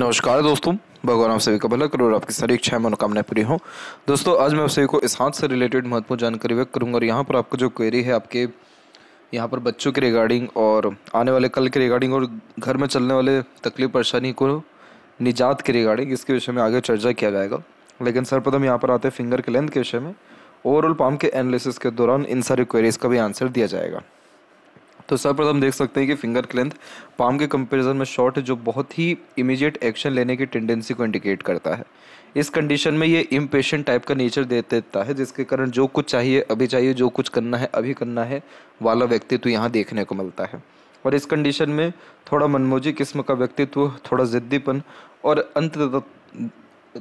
नमस्कार दोस्तों भगवान आप सभी का भला करो और आपकी सारी इच्छाएं मनोकामनाएं पूरी हों दोस्तों आज मैं आप सभी को इस हाथ से रिलेटेड महत्वपूर्ण जानकारी व्यक्त करूंगा और यहाँ पर आपको जो क्वेरी है आपके यहाँ पर बच्चों के रिगार्डिंग और आने वाले कल के रिगार्डिंग और घर में चलने वाले तकलीफ परेशानी को निजात के रिगार्डिंग इसके विषय में आगे चर्चा किया जाएगा लेकिन सर्वप्रथम यहाँ पर आते हैं फिंगर के लेंथ के विषय में ओवरऑल पाम के एनालिसिस के दौरान इन सारी क्वेरीज़ का भी आंसर दिया जाएगा तो सर्वप्रथम देख सकते हैं कि फिंगर की लेंथ पाम के कंपैरिजन में शॉर्ट है जो बहुत ही इमीडिएट एक्शन लेने की टेंडेंसी को इंडिकेट करता है इस कंडीशन में ये इम्पेशेंट टाइप का नेचर दे देता है जिसके कारण जो कुछ चाहिए अभी चाहिए जो कुछ करना है अभी करना है वाला व्यक्तित्व यहाँ देखने को मिलता है और इस कंडीशन में थोड़ा मनमोजी किस्म का व्यक्तित्व थोड़ा ज़िद्दीपन और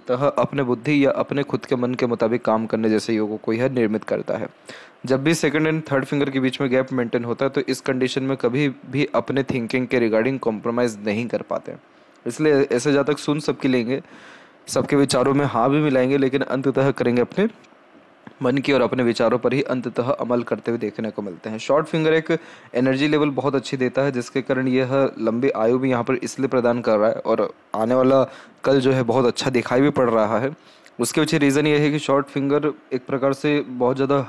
तह अपने बुद्धि या अपने खुद के मन के मुताबिक काम करने जैसे योगों को यह निर्मित करता है जब भी सेकंड एंड थर्ड फिंगर के बीच में गैप मेंटेन होता है तो इस कंडीशन में कभी भी अपने थिंकिंग के रिगार्डिंग कॉम्प्रोमाइज़ नहीं कर पाते इसलिए ऐसे जा तक सुन सबके लेंगे सबके विचारों में हाँ भी मिलाएंगे लेकिन अंततः करेंगे अपने मन की और अपने विचारों पर ही अंततः अमल करते हुए देखने को मिलते हैं शॉर्ट फिंगर एक एनर्जी लेवल बहुत अच्छी देता है जिसके कारण यह लंबी आयु भी यहाँ पर इसलिए प्रदान कर रहा है और आने वाला कल जो है बहुत अच्छा दिखाई भी पड़ रहा है उसके पीछे रीज़न यह है कि शॉर्ट फिंगर एक प्रकार से बहुत ज़्यादा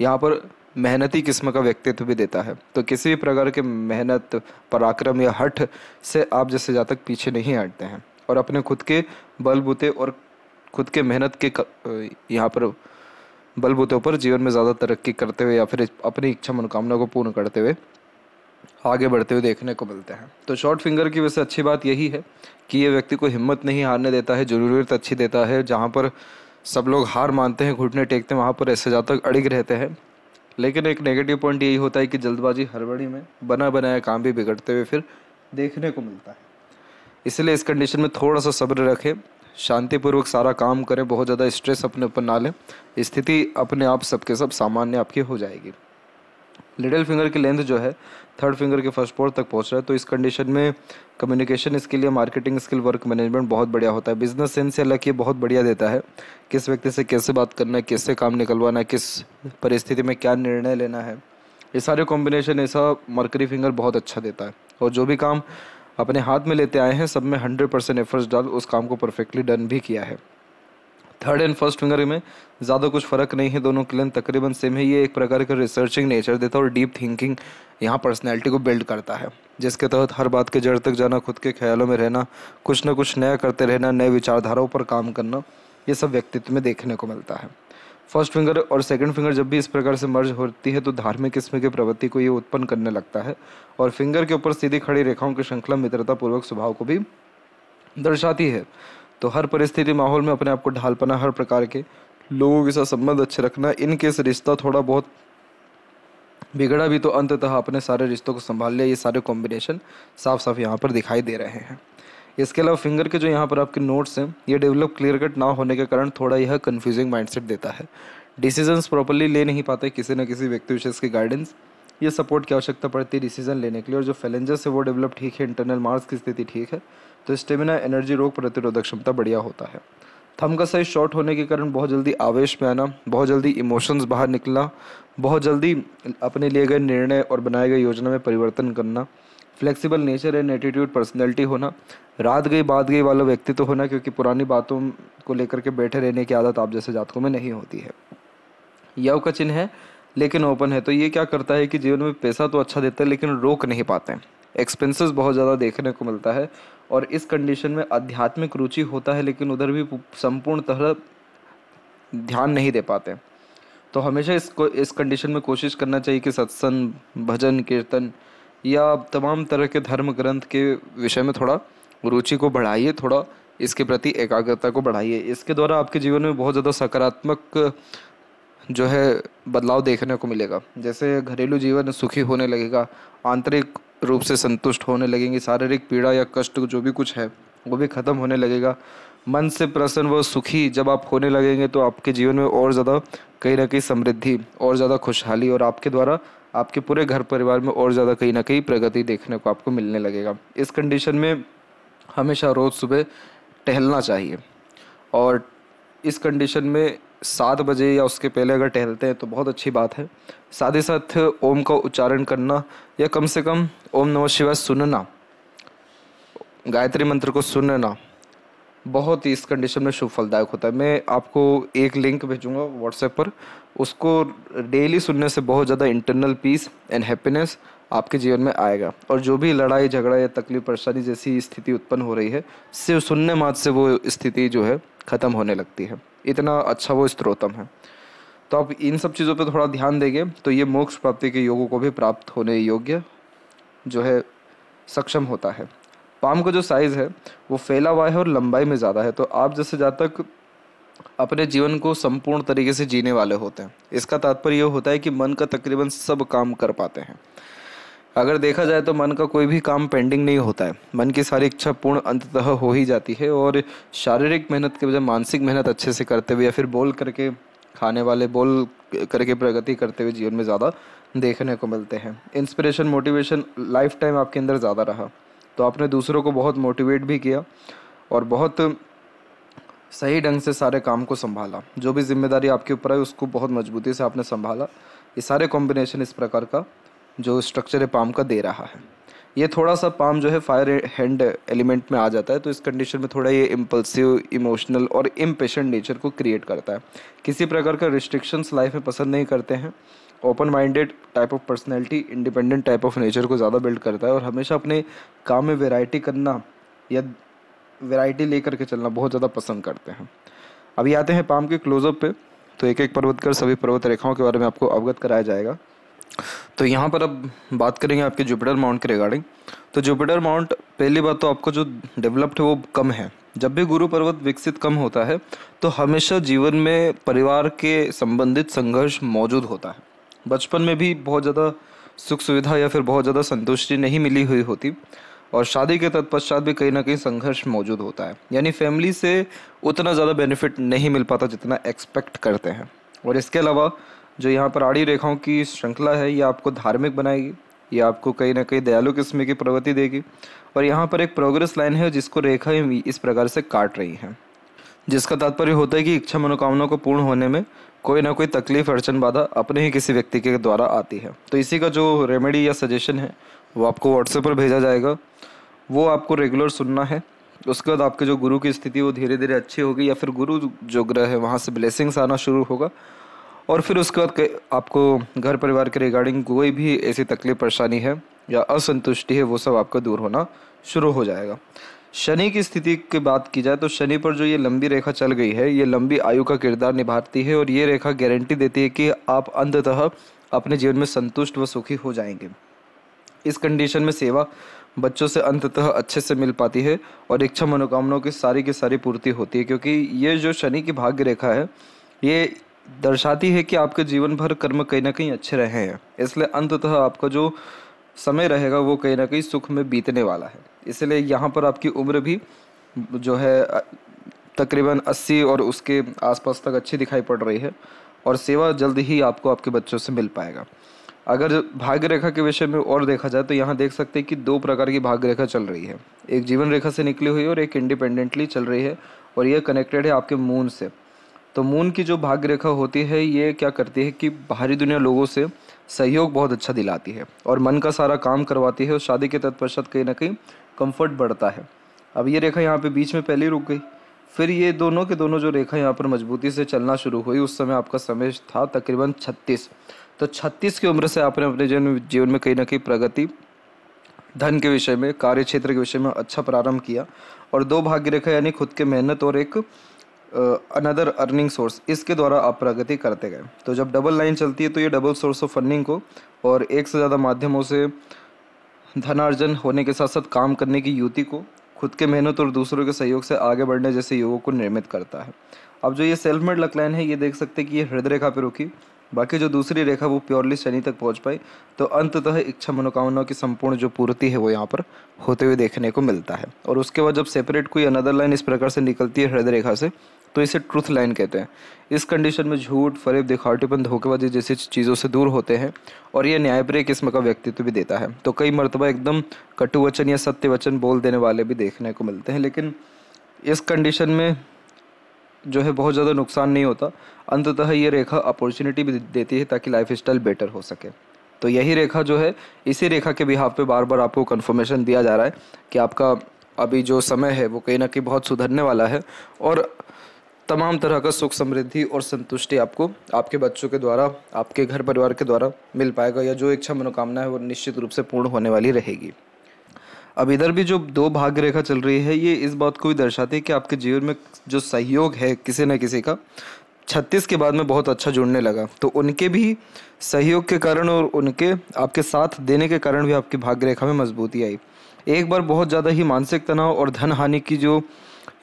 यहाँ पर मेहनती किस्म का व्यक्तित्व भी देता है तो किसी भी प्रकार के मेहनत पराक्रम या हठ से आप जैसे जातक पीछे नहीं हटते हैं और अपने खुद के बलबूते और खुद के मेहनत के यहाँ पर बलबूतों पर जीवन में ज़्यादा तरक्की करते हुए या फिर अपनी इच्छा मनोकामना को पूर्ण करते हुए आगे बढ़ते हुए देखने को मिलते हैं तो शॉर्ट फिंगर की वैसे अच्छी बात यही है कि ये व्यक्ति को हिम्मत नहीं हारने देता है ज़रूरत अच्छी देता है जहाँ पर सब लोग हार मानते हैं घुटने टेकते हैं वहाँ पर ऐसे जाता अड़िग रहते हैं लेकिन एक नेगेटिव पॉइंट यही होता है कि जल्दबाजी हड़बड़ी में बना बनाया काम भी बिगड़ते हुए फिर देखने को मिलता है इसलिए इस कंडीशन में थोड़ा सा सब्र रखें शांतिपूर्वक सारा काम करें बहुत ज़्यादा स्ट्रेस अपने ऊपर ना लें स्थिति अपने आप सबके सब सामान्य आपकी हो जाएगी लिटिल फिंगर की लेंथ जो है थर्ड फिंगर के फर्स्ट पोर तक पहुंच रहा है तो इस कंडीशन में कम्युनिकेशन इसके लिए मार्केटिंग स्किल वर्क मैनेजमेंट बहुत बढ़िया होता है बिजनेस सेंस या लक ये बहुत बढ़िया देता है किस व्यक्ति से कैसे बात करना है किससे काम निकलवाना है किस परिस्थिति में क्या निर्णय लेना है ये सारे कॉम्बिनेशन ऐसा मरकरी फिंगर बहुत अच्छा देता है और जो भी काम अपने हाथ में लेते आए हैं सब में हंड्रेड परसेंट एफर्ट्स डाल उस काम को परफेक्टली डन भी किया है थर्ड एंड फर्स्ट फिंगर में ज़्यादा कुछ फ़र्क नहीं है दोनों के लिए तकरीबन सेम है ये एक प्रकार का रिसर्चिंग नेचर देता है और डीप थिंकिंग यहाँ पर्सनैलिटी को बिल्ड करता है जिसके तहत हर बात के जड़ तक जाना खुद के ख्यालों में रहना कुछ ना कुछ नया करते रहना नए विचारधाराओं पर काम करना ये सब व्यक्तित्व में देखने को मिलता है फर्स्ट फिंगर और सेकंड फिंगर जब भी इस प्रकार से मर्ज होती है तो धार्मिक किस्म की प्रवृत्ति को ये उत्पन्न करने लगता है और फिंगर के ऊपर सीधी खड़ी रेखाओं की श्रृंखला मित्रतापूर्वक स्वभाव को भी दर्शाती है तो हर परिस्थिति माहौल में अपने आप को ढाल पाना हर प्रकार के लोगों के साथ संबंध अच्छे रखना इनकेस रिश्ता थोड़ा बहुत बिगड़ा भी तो अंततः अपने सारे रिश्तों को संभाल लिया ये सारे कॉम्बिनेशन साफ साफ यहाँ पर दिखाई दे रहे हैं इसके अलावा फिंगर के जो यहाँ पर आपके नोट्स हैं ये डेवलप क्लियर कट ना होने के कारण थोड़ा यह कन्फ्यूजिंग माइंडसेट देता है डिसीजंस प्रॉपरली ले नहीं पाते किसी न किसी व्यक्ति विशेष के गाइडेंस ये सपोर्ट की आवश्यकता पड़ती है डिसीजन लेने के लिए और जो फैलेंजर्स है वो डेवलप ठीक है इंटरनल मार्स की स्थिति ठीक है तो स्टेमिना एनर्जी रोग प्रतिरोधक क्षमता बढ़िया होता है थम का साइज शॉर्ट होने के कारण बहुत जल्दी आवेश में आना बहुत जल्दी इमोशंस बाहर निकलना बहुत जल्दी अपने लिए गए निर्णय और बनाए गए योजना में परिवर्तन करना flexible nature and attitude personality होना रात गई बात गई वाला व्यक्ति तो होना क्योंकि पुरानी बातों को लेकर के बैठे रहने की आदत आप जैसे जातकों में नहीं होती है यव का चिन्ह है लेकिन ओपन है तो ये क्या करता है कि जीवन में पैसा तो अच्छा देता है लेकिन रोक नहीं पाते हैं एक्सपेंसेस बहुत ज़्यादा देखने को मिलता है और इस कंडीशन में आध्यात्मिक रुचि होता है लेकिन उधर भी संपूर्ण तरह ध्यान नहीं दे पाते तो हमेशा इसको इस कंडीशन में कोशिश करना चाहिए कि सत्संग भजन कीर्तन या तमाम तरह के धर्म ग्रंथ के विषय में थोड़ा रुचि को बढ़ाइए थोड़ा इसके प्रति एकाग्रता को बढ़ाइए इसके द्वारा आपके जीवन में बहुत ज़्यादा सकारात्मक जो है बदलाव देखने को मिलेगा जैसे घरेलू जीवन सुखी होने लगेगा आंतरिक रूप से संतुष्ट होने लगेंगे शारीरिक पीड़ा या कष्ट जो भी कुछ है वो भी ख़त्म होने लगेगा मन से प्रसन्न व सुखी जब आप होने लगेंगे तो आपके जीवन में और ज़्यादा कहीं ना कहीं समृद्धि और ज़्यादा खुशहाली और आपके द्वारा आपके पूरे घर परिवार में और ज़्यादा कहीं ना कहीं प्रगति देखने को आपको मिलने लगेगा इस कंडीशन में हमेशा रोज़ सुबह टहलना चाहिए और इस कंडीशन में सात बजे या उसके पहले अगर टहलते हैं तो बहुत अच्छी बात है साथ ही साथ ओम का उच्चारण करना या कम से कम ओम नमः शिवाय सुनना गायत्री मंत्र को सुनना बहुत ही इस कंडीशन में शुभ फलदायक होता है मैं आपको एक लिंक भेजूंगा व्हाट्सएप पर उसको डेली सुनने से बहुत ज़्यादा इंटरनल पीस एंड हैप्पीनेस आपके जीवन में आएगा और जो भी लड़ाई झगड़ा या तकलीफ परेशानी जैसी स्थिति उत्पन्न हो रही है सिर्फ सुनने मात से वो स्थिति जो है ख़त्म होने लगती है इतना अच्छा वो स्त्रोतम है तो आप इन सब चीज़ों पर थोड़ा ध्यान देंगे तो ये मोक्ष प्राप्ति के योगों को भी प्राप्त होने योग्य जो है सक्षम होता है पाम का जो साइज़ है वो फैला हुआ है और लंबाई में ज़्यादा है तो आप जैसे जहाँ तक अपने जीवन को संपूर्ण तरीके से जीने वाले होते हैं इसका तात्पर्य यह होता है कि मन का तकरीबन सब काम कर पाते हैं अगर देखा जाए तो मन का कोई भी काम पेंडिंग नहीं होता है मन की सारी इच्छा पूर्ण अंततः हो ही जाती है और शारीरिक मेहनत के बजाय मानसिक मेहनत अच्छे से करते हुए या फिर बोल करके खाने वाले बोल करके प्रगति करते हुए जीवन में ज़्यादा देखने को मिलते हैं इंस्पिरेशन मोटिवेशन लाइफ टाइम आपके अंदर ज़्यादा रहा तो आपने दूसरों को बहुत मोटिवेट भी किया और बहुत सही ढंग से सारे काम को संभाला जो भी जिम्मेदारी आपके ऊपर आई उसको बहुत मजबूती से आपने संभाला ये सारे कॉम्बिनेशन इस प्रकार का जो स्ट्रक्चर है पाम का दे रहा है ये थोड़ा सा पाम जो है फायर हैंड एलिमेंट में आ जाता है तो इस कंडीशन में थोड़ा ये इम्पल्सिव इमोशनल और इम्पेशेंट नेचर को क्रिएट करता है किसी प्रकार का रिस्ट्रिक्शंस लाइफ में पसंद नहीं करते हैं open minded type of personality independent type of nature को ज़्यादा बिल्ड करता है और हमेशा अपने काम में वेराइटी करना या वेराइटी ले करके चलना बहुत ज़्यादा पसंद करते हैं अभी आते हैं पाम के क्लोजअप पे तो एक एक पर्वत कर सभी पर्वत रेखाओं के बारे में आपको अवगत कराया जाएगा तो यहाँ पर अब बात करेंगे आपके जुपिटर माउंट के रिगार्डिंग तो जुपिटर माउंट पहली बात तो आपको जो डेवलप्ड है वो कम है जब भी गुरु पर्वत विकसित कम होता है तो हमेशा जीवन में परिवार के संबंधित संघर्ष मौजूद होता है बचपन में भी बहुत ज़्यादा सुख सुविधा या फिर बहुत ज़्यादा संतुष्टि नहीं मिली हुई होती और शादी के तत्पश्चात भी कहीं ना कहीं संघर्ष मौजूद होता है यानी फैमिली से उतना ज़्यादा बेनिफिट नहीं मिल पाता जितना एक्सपेक्ट करते हैं और इसके अलावा जो यहाँ पर आड़ी रेखाओं की श्रृंखला है ये आपको धार्मिक बनाएगी ये आपको कहीं ना कहीं दयालु किस्म की प्रगति देगी और यहाँ पर एक प्रोग्रेस लाइन है जिसको रेखाएं इस प्रकार से काट रही हैं जिसका तात्पर्य होता है कि इच्छा मनोकामना को पूर्ण होने में कोई ना कोई तकलीफ अड़चन बाधा अपने ही किसी व्यक्ति के द्वारा आती है तो इसी का जो रेमेडी या सजेशन है वो आपको व्हाट्सएप पर भेजा जाएगा वो आपको रेगुलर सुनना है उसके बाद आपके जो गुरु की स्थिति वो धीरे धीरे अच्छी होगी या फिर गुरु जो ग्रह है वहाँ से ब्लेसिंग्स आना शुरू होगा और फिर उसके बाद आपको घर परिवार के रिगार्डिंग कोई भी ऐसी तकलीफ परेशानी है या असंतुष्टि है वो सब आपका दूर होना शुरू हो जाएगा शनि की स्थिति की बात की जाए तो शनि पर जो ये लंबी रेखा चल गई है ये लंबी आयु का किरदार निभाती है और ये रेखा गारंटी देती है कि आप अंततः अपने जीवन में संतुष्ट व सुखी हो जाएंगे इस कंडीशन में सेवा बच्चों से अंततः अच्छे से मिल पाती है और इच्छा मनोकामनाओं की सारी की सारी पूर्ति होती है क्योंकि ये जो शनि की भाग्य रेखा है ये दर्शाती है कि आपके जीवन भर कर्म कहीं ना कहीं अच्छे रहे हैं इसलिए अंततः आपका जो समय रहेगा वो कहीं ना कहीं सुख में बीतने वाला है इसलिए यहाँ पर आपकी उम्र भी जो है तकरीबन 80 और उसके आसपास तक अच्छी दिखाई पड़ रही है और सेवा जल्द ही आपको आपके बच्चों से मिल पाएगा अगर भाग्य रेखा के विषय में और देखा जाए तो यहाँ देख सकते हैं कि दो प्रकार की भाग्य रेखा चल रही है एक जीवन रेखा से निकली हुई और एक इंडिपेंडेंटली चल रही है और यह कनेक्टेड है आपके मून से तो मून की जो भाग्य रेखा होती है ये क्या करती है कि बाहरी दुनिया लोगों से सहयोग बहुत अच्छा दिलाती है और मन का सारा काम करवाती है और शादी के तत्पश्चात कहीं ना कहीं कंफर्ट बढ़ता है अब ये रेखा यहाँ पे बीच में पहले रुक गई फिर ये दोनों के दोनों जो रेखा यहाँ पर मजबूती से चलना शुरू हुई उस समय आपका समय था तकरीबन छत्तीस तो छत्तीस की उम्र से आपने अपने जीवन जीवन में कहीं ना कहीं प्रगति धन के विषय में कार्य क्षेत्र के विषय में अच्छा प्रारंभ किया और दो भाग्य रेखा यानी खुद के मेहनत और एक अनदर अर्निंग सोर्स इसके द्वारा आप प्रगति करते गए तो जब डबल लाइन चलती है तो ये डबल सोर्स ऑफ फंडिंग को और एक से ज़्यादा माध्यमों से धनार्जन होने के साथ साथ काम करने की युति को खुद के मेहनत और दूसरों के सहयोग से आगे बढ़ने जैसे युवकों को निर्मित करता है अब जो ये सेल्फ मेड लकलाइन है ये देख सकते हैं कि ये हृदय रेखा पर रुकी बाकी जो दूसरी रेखा वो प्योरली शनि तक पहुंच पाई तो अंततः इच्छा मनोकामना की संपूर्ण जो पूर्ति है वो यहाँ पर होते हुए देखने को मिलता है और उसके बाद जब सेपरेट कोई अनदर लाइन इस प्रकार से निकलती है हृदय रेखा से तो इसे ट्रूथ लाइन कहते हैं इस कंडीशन में झूठ फरेब दिखावटीपन धोखेबाजी जैसी चीज़ों से दूर होते हैं और यह न्यायप्रिय किस्म का व्यक्तित्व भी देता है तो कई मरतबा एकदम कटु वचन या सत्य वचन बोल देने वाले भी देखने को मिलते हैं लेकिन इस कंडीशन में जो है बहुत ज़्यादा नुकसान नहीं होता अंततः ये रेखा अपॉर्चुनिटी भी देती है ताकि लाइफ स्टाइल बेटर हो सके तो यही रेखा जो है इसी रेखा के बिहाव पे बार बार आपको कन्फर्मेशन दिया जा रहा है कि आपका अभी जो समय है वो कहीं ना कहीं बहुत सुधरने वाला है और तमाम तरह का सुख समृद्धि और संतुष्टि आपको आपके बच्चों के द्वारा आपके घर परिवार के द्वारा मिल पाएगा या जो इच्छा मनोकामना है वो निश्चित रूप से पूर्ण होने वाली रहेगी अब इधर भी जो दो भाग्य रेखा चल रही है ये इस बात को भी दर्शाती है कि आपके जीवन में जो सहयोग है किसी न किसी का छत्तीस के बाद में बहुत अच्छा जुड़ने लगा तो उनके भी सहयोग के कारण और उनके आपके साथ देने के कारण भी आपकी भाग्य रेखा में मजबूती आई एक बार बहुत ज़्यादा ही मानसिक तनाव और धन हानि की जो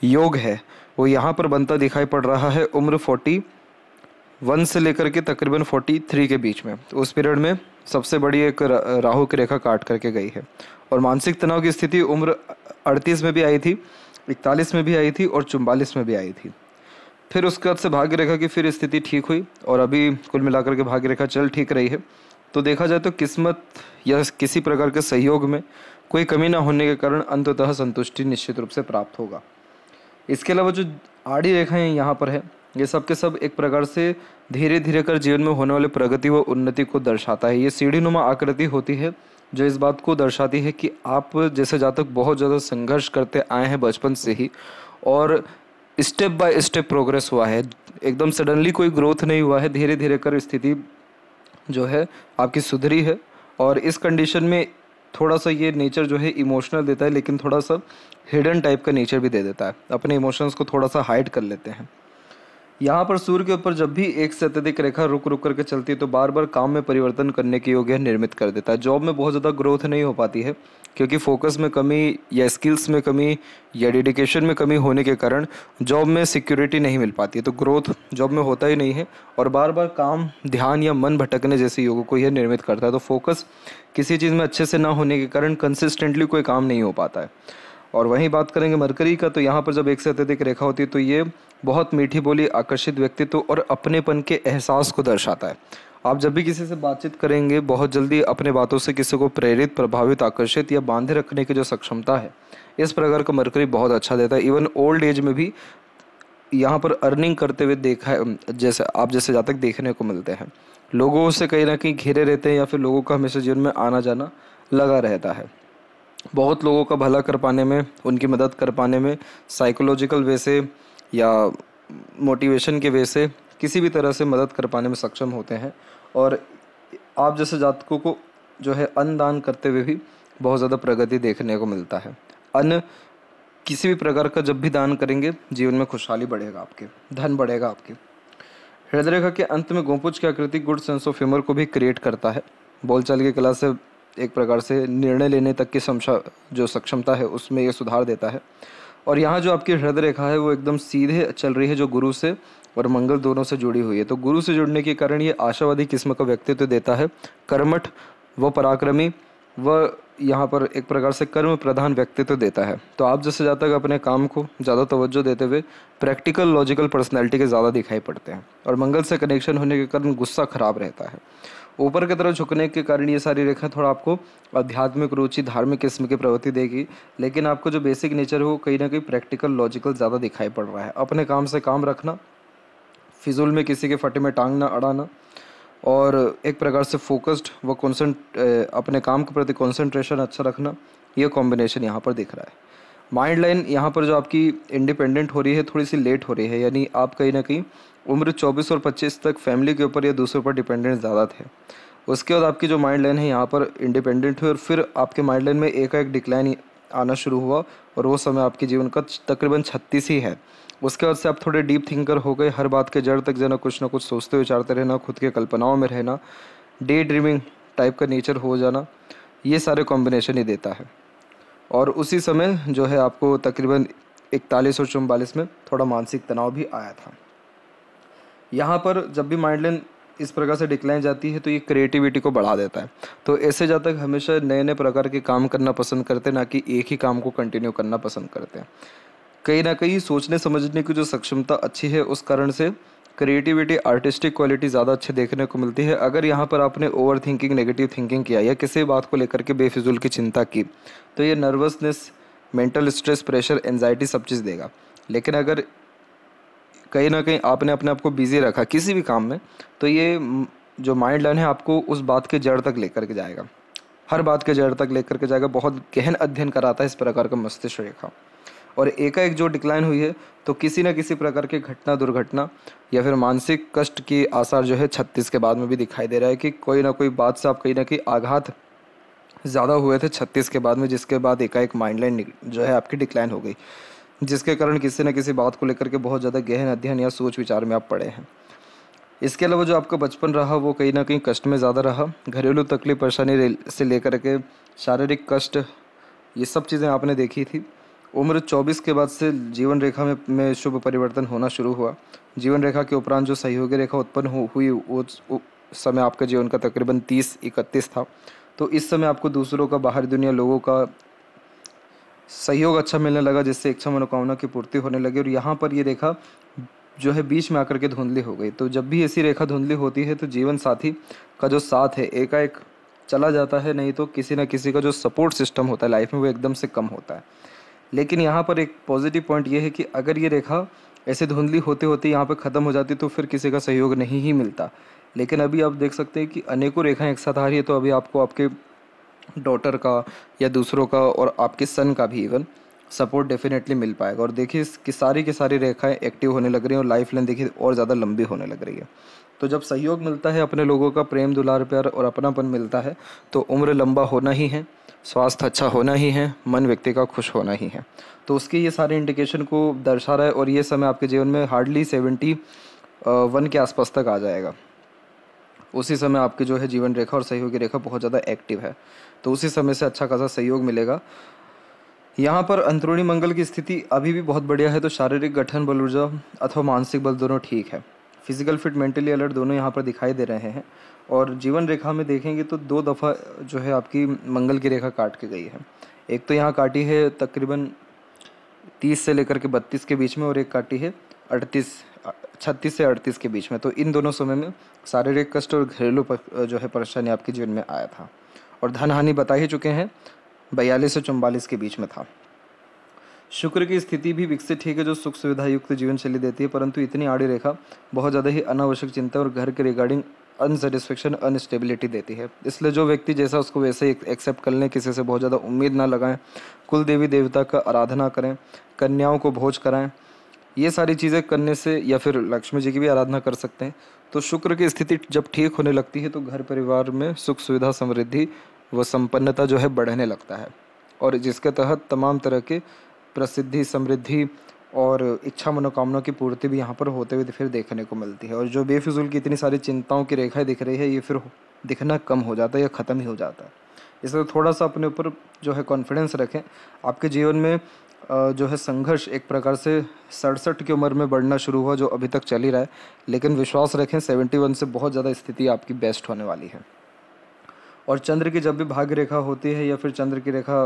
योग है वो यहाँ पर बनता दिखाई पड़ रहा है उम्र फोर्टी वन से लेकर के तकरीबन फोर्टी थ्री के बीच में तो उस पीरियड में सबसे बड़ी एक राहु की रेखा काट करके गई है और मानसिक तनाव की स्थिति उम्र अड़तीस में भी आई थी इकतालीस में भी आई थी और चुम्बालीस में भी आई थी फिर उसके बाद से भाग्य रेखा की फिर स्थिति ठीक हुई और अभी कुल मिलाकर के भाग्य रेखा चल ठीक रही है तो देखा जाए तो किस्मत या किसी प्रकार के सहयोग में कोई कमी ना होने के कारण अंततः संतुष्टि निश्चित रूप से प्राप्त होगा इसके अलावा जो आड़ी रेखाएं यहाँ पर है ये सब के सब एक प्रकार से धीरे धीरे कर जीवन में होने वाली प्रगति व उन्नति को दर्शाता है ये सीढ़ी नुमा आकृति होती है जो इस बात को दर्शाती है कि आप जैसे जातक बहुत ज़्यादा संघर्ष करते आए हैं बचपन से ही और स्टेप बाय स्टेप प्रोग्रेस हुआ है एकदम सडनली कोई ग्रोथ नहीं हुआ है धीरे धीरे कर स्थिति जो है आपकी सुधरी है और इस कंडीशन में थोड़ा सा ये नेचर जो है इमोशनल देता है लेकिन थोड़ा सा हिडन टाइप का नेचर भी दे देता है अपने इमोशंस को थोड़ा सा हाइड कर लेते हैं यहाँ पर सूर्य के ऊपर जब भी एक से अत्यधिक रेखा रुक रुक करके चलती है तो बार बार काम में परिवर्तन करने के योग्य निर्मित कर देता है जॉब में बहुत ज़्यादा ग्रोथ नहीं हो पाती है क्योंकि फोकस में कमी या स्किल्स में कमी या डेडिकेशन में कमी होने के कारण जॉब में सिक्योरिटी नहीं मिल पाती है तो ग्रोथ जॉब में होता ही नहीं है और बार बार काम ध्यान या मन भटकने जैसे योगों को यह निर्मित करता है तो फोकस किसी चीज़ में अच्छे से ना होने के कारण कंसिस्टेंटली कोई काम नहीं हो पाता है और वहीं बात करेंगे मरकरी का तो यहाँ पर जब एक से अत्यधिक रेखा होती है तो ये बहुत मीठी बोली आकर्षित व्यक्तित्व और अपनेपन के एहसास को दर्शाता है आप जब भी किसी से बातचीत करेंगे बहुत जल्दी अपने बातों से किसी को प्रेरित प्रभावित आकर्षित या बांधे रखने की जो सक्षमता है इस प्रकार का मरकरी बहुत अच्छा देता है इवन ओल्ड एज में भी यहाँ पर अर्निंग करते हुए देखा है जैसे आप जैसे जातक देखने को मिलते हैं लोगों से कहीं ना कहीं घिरे रहते हैं या फिर लोगों का हमेशा जीवन में आना जाना लगा रहता है बहुत लोगों का भला कर पाने में उनकी मदद कर पाने में साइकोलॉजिकल वे से या मोटिवेशन के वे से किसी भी तरह से मदद कर पाने में सक्षम होते हैं और आप जैसे जातकों को जो है अन्न दान करते हुए भी बहुत ज़्यादा प्रगति देखने को मिलता है अन्न किसी भी प्रकार का जब भी दान करेंगे जीवन में खुशहाली बढ़ेगा आपके धन बढ़ेगा आपके हृदय रेखा के अंत में गोपुज की आकृति गुड सेंस ऑफ ह्यूमर को भी क्रिएट करता है बोलचाल की कला से एक प्रकार से निर्णय लेने तक की समक्षा जो सक्षमता है उसमें यह सुधार देता है और यहाँ जो आपकी हृदय रेखा है वो एकदम सीधे चल रही है जो गुरु से और मंगल दोनों से जुड़ी हुई है तो गुरु से जुड़ने के कारण ये आशावादी किस्म का व्यक्तित्व देता है कर्मठ व पराक्रमी व यहाँ पर एक प्रकार से कर्म प्रधान व्यक्तित्व देता है तो आप जैसे जातक अपने काम को ज़्यादा तवज्जो देते हुए प्रैक्टिकल लॉजिकल पर्सनैलिटी के ज़्यादा दिखाई पड़ते हैं और मंगल से कनेक्शन होने के कारण गुस्सा खराब रहता है ऊपर की तरफ झुकने के कारण ये सारी रेखा थोड़ा आपको आध्यात्मिक रुचि धार्मिक किस्म की प्रवृत्ति देगी लेकिन आपको जो बेसिक नेचर है वो कहीं ना कहीं प्रैक्टिकल लॉजिकल ज़्यादा दिखाई पड़ रहा है अपने काम से काम रखना फिजूल में किसी के फटे में टांगना अड़ाना और एक प्रकार से फोकस्ड व कॉन्सेंट अपने काम के प्रति कॉन्सेंट्रेशन अच्छा रखना ये कॉम्बिनेशन यहाँ पर दिख रहा है माइंड लाइन यहाँ पर जो आपकी इंडिपेंडेंट हो रही है थोड़ी सी लेट हो रही है यानी आप कहीं ना कहीं उम्र 24 और 25 तक फैमिली के ऊपर या दूसरे पर डिपेंडेंट ज़्यादा थे उसके बाद आपकी जो माइंड लाइन है यहाँ पर इंडिपेंडेंट हुई और फिर आपके माइंड लाइन में एक एक डिक्लाइन आना शुरू हुआ और वो समय आपके जीवन का तकरीबन छत्तीस ही है उसके बाद से आप थोड़े डीप थिंकर हो गए हर बात के जड़ तक जाना कुछ ना कुछ सोचते विचारते रहना खुद के कल्पनाओं में रहना डे ड्रीमिंग टाइप का नेचर हो जाना ये सारे कॉम्बिनेशन ही देता है और उसी समय जो है आपको तकरीबन इकतालीस और चौवालीस में थोड़ा मानसिक तनाव भी आया था यहाँ पर जब भी माइंडलाइन इस प्रकार से डिक्लाइन जाती है तो ये क्रिएटिविटी को बढ़ा देता है तो ऐसे जहाँ तक हमेशा नए नए प्रकार के काम करना पसंद करते हैं ना कि एक ही काम को कंटिन्यू करना पसंद करते हैं कहीं ना कहीं सोचने समझने की जो सक्षमता अच्छी है उस कारण से क्रिएटिविटी आर्टिस्टिक क्वालिटी ज़्यादा अच्छे देखने को मिलती है अगर यहाँ पर आपने ओवर थिंकिंग नेगेटिव थिंकिंग किया या किसी बात को लेकर के बेफिजुल की चिंता की तो ये nervousness mental stress pressure anxiety सब चीज़ देगा लेकिन अगर कहीं ना कहीं आपने अपने आप को बिज़ी रखा किसी भी काम में तो ये जो माइंड लर्न है आपको उस बात के जड़ तक लेकर के जाएगा हर बात के जड़ तक लेकर के जाएगा बहुत गहन अध्ययन कराता है इस प्रकार का मस्तिष्क रेखा और एकाएक जो डिक्लाइन हुई है तो किसी न किसी प्रकार की घटना दुर्घटना या फिर मानसिक कष्ट के आसार जो है छत्तीस के बाद में भी दिखाई दे रहा है कि कोई ना कोई बात से आप कहीं ना कहीं आघात ज़्यादा हुए थे छत्तीस के बाद में जिसके बाद एकाएक माइंड लाइन जो है आपकी डिक्लाइन हो गई जिसके कारण किसी न किसी बात को लेकर के बहुत ज़्यादा गहन अध्ययन या सोच विचार में आप पड़े हैं इसके अलावा जो आपका बचपन रहा वो कहीं ना कहीं कष्ट में ज़्यादा रहा घरेलू तकलीफ परेशानी से लेकर के शारीरिक कष्ट ये सब चीज़ें आपने देखी थी उम्र 24 के बाद से जीवन रेखा में में शुभ परिवर्तन होना शुरू हुआ जीवन रेखा के उपरांत जो सहयोगी रेखा उत्पन्न हुई उस समय आपका जीवन का तकरीबन तीस इकतीस था तो इस समय आपको दूसरों का बाहर दुनिया लोगों का सहयोग अच्छा मिलने लगा जिससे इच्छा मनोकामना की पूर्ति होने लगी और यहाँ पर ये रेखा जो है बीच में आकर के धुंधली हो गई तो जब भी ऐसी रेखा धुंधली होती है तो जीवन साथी का जो साथ है एकाएक चला जाता है नहीं तो किसी ना किसी का जो सपोर्ट सिस्टम होता है लाइफ में वो एकदम से कम होता है लेकिन यहाँ पर एक पॉजिटिव पॉइंट ये है कि अगर ये रेखा ऐसे धुंधली होते होते यहाँ पर ख़त्म हो जाती तो फिर किसी का सहयोग नहीं ही मिलता लेकिन अभी आप देख सकते हैं कि अनेकों रेखाएं एक साथ आ रही है तो अभी आपको आपके डॉटर का या दूसरों का और आपके सन का भी इवन सपोर्ट डेफिनेटली मिल पाएगा और देखिए इसकी सारी की सारी रेखाएं एक्टिव होने लग रही हैं और लाइफ लाइन देखिए और ज़्यादा लंबी होने लग रही है तो जब सहयोग मिलता है अपने लोगों का प्रेम दुलार प्यार और अपनापन मिलता है तो उम्र लंबा होना ही है स्वास्थ्य अच्छा होना ही है मन व्यक्ति का खुश होना ही है तो उसके ये सारे इंडिकेशन को दर्शा रहा है और ये समय आपके जीवन में हार्डली सेवेंटी वन के आसपास तक आ जाएगा उसी समय आपकी जो है जीवन रेखा और सहयोगी रेखा बहुत ज़्यादा एक्टिव है तो उसी समय से अच्छा खासा सहयोग मिलेगा यहाँ पर अंतरूणी मंगल की स्थिति अभी भी बहुत बढ़िया है तो शारीरिक गठन बल ऊर्जा अथवा मानसिक बल दोनों ठीक है फिजिकल फिट मेंटली अलर्ट दोनों यहाँ पर दिखाई दे रहे हैं और जीवन रेखा में देखेंगे तो दो दफ़ा जो है आपकी मंगल की रेखा काट के गई है एक तो यहाँ काटी है तकरीबन तीस से लेकर के बत्तीस के बीच में और एक काटी है अड़तीस छत्तीस से अड़तीस के बीच में तो इन दोनों समय में शारीरिक कष्ट और घरेलू जो है परेशानी आपके जीवन में आया था और धन हानि बता ही चुके हैं बयालीस से चौवालीस के बीच में था शुक्र की स्थिति भी विकसित ठीक है जो सुख सुविधा युक्त जीवन शैली देती है परंतु इतनी आड़ी रेखा बहुत ज़्यादा ही अनावश्यक चिंता और घर के रिगार्डिंग अनसेटिस्फेक्शन अनस्टेबिलिटी देती है इसलिए जो व्यक्ति जैसा उसको वैसे ही एक्सेप्ट कर लें किसी से बहुत ज़्यादा उम्मीद ना लगाएं कुल देवी देवता का आराधना करें कन्याओं को भोज कराएं ये सारी चीज़ें करने से या फिर लक्ष्मी जी की भी आराधना कर सकते हैं तो शुक्र की स्थिति जब ठीक होने लगती है तो घर परिवार में सुख सुविधा समृद्धि व संपन्नता जो है बढ़ने लगता है और जिसके तहत तमाम तरह के प्रसिद्धि समृद्धि और इच्छा मनोकामना की पूर्ति भी यहाँ पर होते हुए फिर देखने को मिलती है और जो बेफिजूल की इतनी सारी चिंताओं की रेखाएं दिख रही है ये फिर दिखना कम हो जाता है या ख़त्म ही हो जाता है इसलिए थोड़ा सा अपने ऊपर जो है कॉन्फिडेंस रखें आपके जीवन में जो है संघर्ष एक प्रकार से सड़सठ की उम्र में बढ़ना शुरू हुआ जो अभी तक चल ही रहा है लेकिन विश्वास रखें सेवेंटी वन से बहुत ज़्यादा स्थिति आपकी बेस्ट होने वाली है और चंद्र की जब भी भाग्य रेखा होती है या फिर चंद्र की रेखा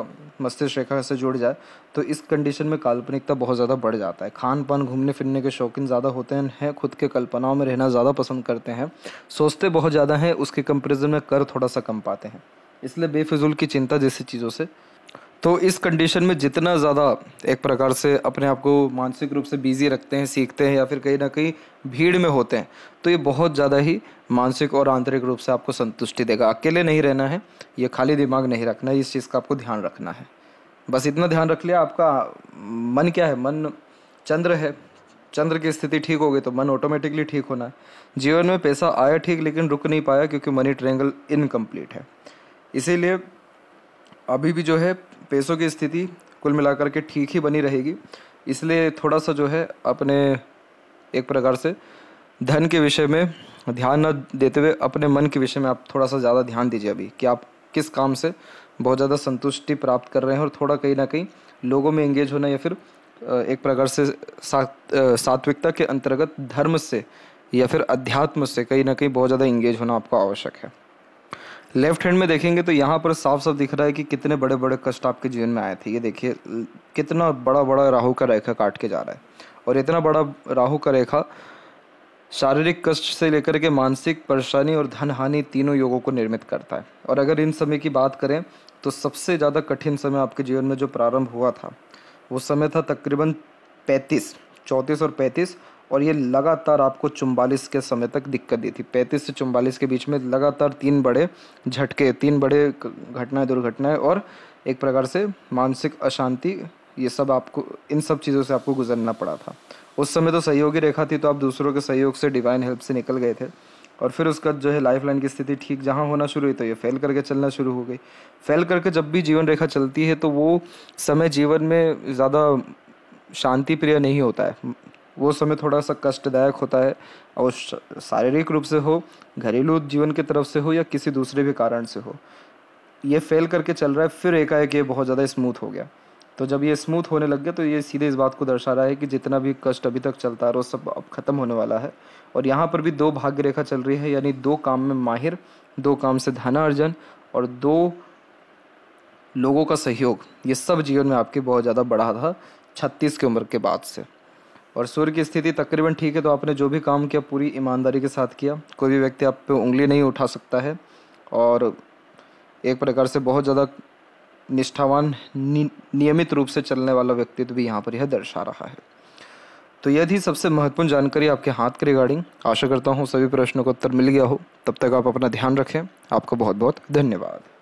मस्तिष्क रेखा से जुड़ जाए तो इस कंडीशन में काल्पनिकता बहुत ज़्यादा बढ़ जाता है खान पान घूमने फिरने के शौकीन ज़्यादा होते हैं खुद के कल्पनाओं में रहना ज़्यादा पसंद करते हैं सोचते बहुत ज़्यादा हैं उसके कंपेरिजन में कर थोड़ा सा कम पाते हैं इसलिए बेफिजुल की चिंता जैसी चीज़ों से तो इस कंडीशन में जितना ज़्यादा एक प्रकार से अपने आप को मानसिक रूप से बिज़ी रखते हैं सीखते हैं या फिर कहीं ना कहीं भीड़ में होते हैं तो ये बहुत ज़्यादा ही मानसिक और आंतरिक रूप से आपको संतुष्टि देगा अकेले नहीं रहना है ये खाली दिमाग नहीं रखना है इस चीज़ का आपको ध्यान रखना है बस इतना ध्यान रख लिया आपका मन क्या है मन चंद्र है चंद्र की स्थिति ठीक हो गई तो मन ऑटोमेटिकली ठीक होना है जीवन में पैसा आया ठीक लेकिन रुक नहीं पाया क्योंकि मनी ट्रेंगल इनकम्प्लीट है इसीलिए अभी भी जो है पैसों की स्थिति कुल मिलाकर के ठीक ही बनी रहेगी इसलिए थोड़ा सा जो है अपने एक प्रकार से धन के विषय में ध्यान न देते हुए अपने मन के विषय में आप थोड़ा सा ज़्यादा ध्यान दीजिए अभी कि आप किस काम से बहुत ज़्यादा संतुष्टि प्राप्त कर रहे हैं और थोड़ा कहीं ना कहीं लोगों में एंगेज होना या फिर एक प्रकार से सात्विकता के अंतर्गत धर्म से या फिर अध्यात्म से कहीं ना कहीं बहुत ज़्यादा इंगेज होना आपको आवश्यक है लेफ्ट हैंड में देखेंगे तो यहाँ पर साफ साफ दिख रहा है कि कितने बड़े बड़े कष्ट आपके जीवन में आए थे ये देखिए कितना बड़ा बड़ा राहु का रेखा काट के जा रहा है और इतना बड़ा राहु का रेखा शारीरिक कष्ट से लेकर के मानसिक परेशानी और धन हानि तीनों योगों को निर्मित करता है और अगर इन समय की बात करें तो सबसे ज़्यादा कठिन समय आपके जीवन में जो प्रारंभ हुआ था वो समय था तकरीबन पैंतीस चौंतीस और पैंतीस और ये लगातार आपको चुम्बालीस के समय तक दिक्कत दी थी पैंतीस से चुम्बालीस के बीच में लगातार तीन बड़े झटके तीन बड़े घटनाएं दुर्घटनाएं और एक प्रकार से मानसिक अशांति ये सब आपको इन सब चीज़ों से आपको गुजरना पड़ा था उस समय तो सहयोगी रेखा थी तो आप दूसरों के सहयोग से डिवाइन हेल्प से निकल गए थे और फिर उसका जो है लाइफ लाइन की स्थिति ठीक जहाँ होना शुरू हुई तो ये फेल करके चलना शुरू हो गई फेल करके जब भी जीवन रेखा चलती है तो वो समय जीवन में ज़्यादा शांति प्रिय नहीं होता है वो समय थोड़ा सा कष्टदायक होता है और शारीरिक रूप से हो घरेलू जीवन की तरफ से हो या किसी दूसरे भी कारण से हो ये फेल करके चल रहा है फिर एकाएक ये बहुत ज़्यादा स्मूथ हो गया तो जब ये स्मूथ होने लग गया तो ये सीधे इस बात को दर्शा रहा है कि जितना भी कष्ट अभी तक चलता रहा सब अब खत्म होने वाला है और यहाँ पर भी दो भाग्य रेखा चल रही है यानी दो काम में माहिर दो काम से अर्जन और दो लोगों का सहयोग ये सब जीवन में आपके बहुत ज़्यादा बढ़ा था छत्तीस की उम्र के बाद से और सूर्य की स्थिति तकरीबन ठीक है तो आपने जो भी काम किया पूरी ईमानदारी के साथ किया कोई भी व्यक्ति आप पे उंगली नहीं उठा सकता है और एक प्रकार से बहुत ज़्यादा निष्ठावान नि, नियमित रूप से चलने वाला व्यक्तित्व भी यहाँ पर यह दर्शा रहा है तो यह थी सबसे महत्वपूर्ण जानकारी आपके हाथ के रिगार्डिंग आशा करता हूँ सभी प्रश्नों का उत्तर मिल गया हो तब तक आप अपना ध्यान रखें आपका बहुत बहुत धन्यवाद